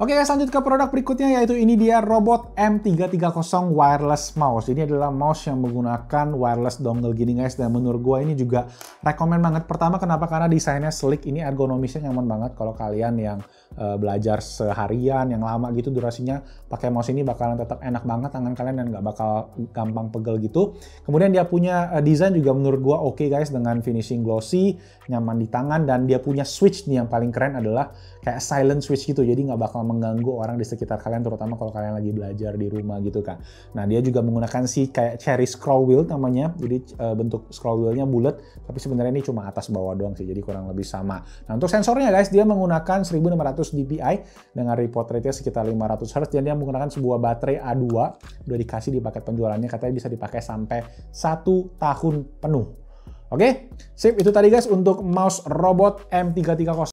Oke guys, lanjut ke produk berikutnya yaitu ini dia robot M330 wireless mouse. Ini adalah mouse yang menggunakan wireless dongle gini guys dan menurut gua ini juga rekomend banget. Pertama kenapa? Karena desainnya sleek, ini ergonomisnya nyaman banget kalau kalian yang uh, belajar seharian yang lama gitu durasinya pakai mouse ini bakalan tetap enak banget tangan kalian dan nggak bakal gampang pegel gitu. Kemudian dia punya uh, desain juga menurut gua oke okay guys dengan finishing glossy, nyaman di tangan dan dia punya switch nih yang paling keren adalah kayak silent switch gitu. Jadi nggak bakal mengganggu orang di sekitar kalian terutama kalau kalian lagi belajar di rumah gitu kan. Nah dia juga menggunakan si kayak cherry scroll wheel namanya, jadi e, bentuk scroll wheelnya bulat, tapi sebenarnya ini cuma atas bawah doang sih, jadi kurang lebih sama. Nah untuk sensornya guys dia menggunakan 1600 dpi dengan report rate-nya sekitar 500 Hz dan dia menggunakan sebuah baterai A2 udah dikasih di paket penjualannya katanya bisa dipakai sampai satu tahun penuh. Oke, okay? sip itu tadi guys untuk mouse robot M330